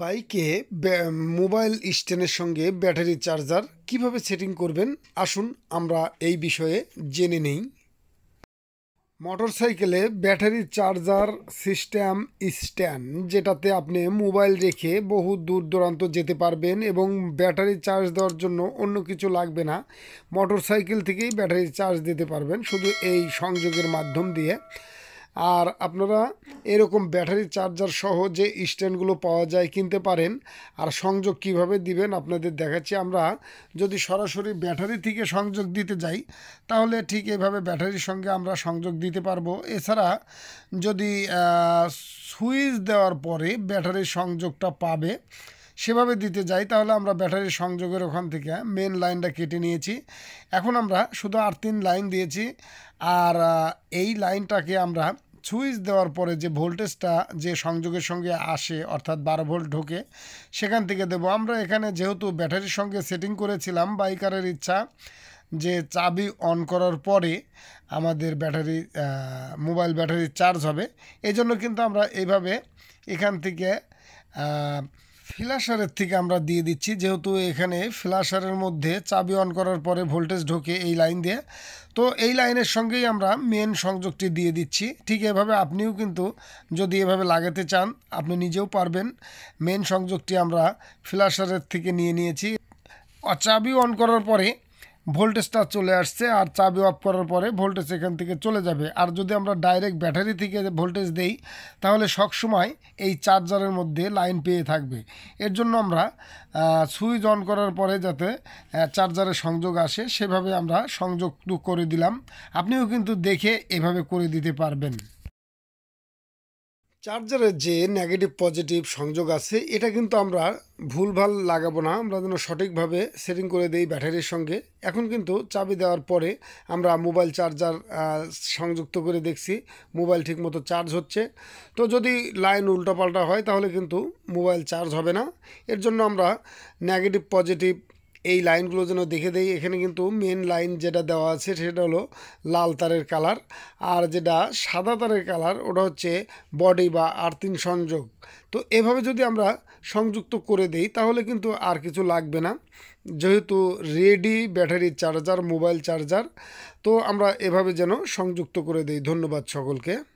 বাইকে মোবাইল স্ট্যান্ডের সঙ্গে ব্যাটারি চার্জার কিভাবে সেটিং করবেন আসুন আমরা এই বিষয়ে জেনে নেই মোটরসাইকেলে ব্যাটারি চার্জার সিস্টেম স্ট্যান্ড যেটাতে আপনি মোবাইল রেখে বহু দূর দূরান্ত যেতে পারবেন এবং ব্যাটারি চার্জ দেওয়ার জন্য অন্য কিছু লাগবে না মোটরসাইকেল থেকেই ব্যাটারি চার্জ দিতে পারবেন শুধু এই সংযোগের মাধ্যম দিয়ে আর আপনারা এরকম ব্যাটারি চার্জার সহ যে স্ট্যান্ডগুলো পাওয়া যায় কিনতে পারেন আর সংযোগ কিভাবে দিবেন আপনাদের দেখাচ্ছি আমরা যদি সরাসরি ব্যাটারি থেকে সংযোগ দিতে যাই তাহলে ঠিক এভাবে ব্যাটারির সঙ্গে আমরা সংযোগ দিতে পারবো এছাড়া যদি সুইচ দেওয়ার পরে ব্যাটারির সংযোগটা পাবে সেভাবে দিতে যাই তাহলে আমরা ব্যাটারির সংযোগের ওখান থেকে মেন লাইনটা কেটে নিয়েছি এখন আমরা শুধু আর তিন লাইন দিয়েছি আর এই লাইনটাকে আমরা সুইচ দেওয়ার পরে যে ভোল্টেজটা যে সংযোগের সঙ্গে আসে অর্থাৎ বারো ভোল্ট ঢোকে সেখান থেকে দেব আমরা এখানে যেহেতু ব্যাটারির সঙ্গে সেটিং করেছিলাম বাইকারের ইচ্ছা যে চাবি অন করার পরে আমাদের ব্যাটারি মোবাইল ব্যাটারি চার্জ হবে এই জন্য কিন্তু আমরা এইভাবে এখান থেকে ফ্ল্যাশারের থেকে আমরা দিয়ে দিচ্ছি যেহেতু এখানে ফ্ল্যাশারের মধ্যে চাবি অন করার পরে ভোল্টেজ ঢোকে এই লাইন দিয়ে তো এই লাইনের সঙ্গেই আমরা মেন সংযোগটি দিয়ে দিচ্ছি ঠিক এভাবে আপনিও কিন্তু যদি এভাবে লাগাতে চান আপনি নিজেও পারবেন মেন সংযোগটি আমরা ফ্ল্যাশারের থেকে নিয়ে নিয়েছি চাবি অন করার পরে ভোল্টেজটা চলে আসছে আর চাবি অফ করার পরে ভোল্টেজ এখান থেকে চলে যাবে আর যদি আমরা ডাইরেক্ট ব্যাটারি থেকে ভোল্টেজ দেই তাহলে সবসময় এই চার্জারের মধ্যে লাইন পেয়ে থাকবে এর জন্য আমরা সুইচ অন করার পরে যাতে চার্জারের সংযোগ আসে সেভাবে আমরা সংযোগ করে দিলাম আপনিও কিন্তু দেখে এভাবে করে দিতে পারবেন চার্জারের যে নেগেটিভ পজিটিভ সংযোগ আছে এটা কিন্তু আমরা ভুলভাল লাগাবো না আমরা যেন সঠিকভাবে সেটিং করে দিই ব্যাটারির সঙ্গে এখন কিন্তু চাবি দেওয়ার পরে আমরা মোবাইল চার্জার সংযুক্ত করে দেখছি মোবাইল ঠিকমতো চার্জ হচ্ছে তো যদি লাইন উল্টাপাল্টা হয় তাহলে কিন্তু মোবাইল চার্জ হবে না এর জন্য আমরা নেগেটিভ পজিটিভ এই লাইনগুলো যেন দেখে দেই এখানে কিন্তু মেন লাইন যেটা দেওয়া আছে সেটা হলো লাল তারের কালার আর যেটা সাদা তারের কালার ওটা হচ্ছে বডি বা আর্থিং সংযোগ তো এভাবে যদি আমরা সংযুক্ত করে দেই তাহলে কিন্তু আর কিছু লাগবে না যেহেতু ready battery charger mobile charger তো আমরা এভাবে যেন সংযুক্ত করে দেই ধন্যবাদ সকলকে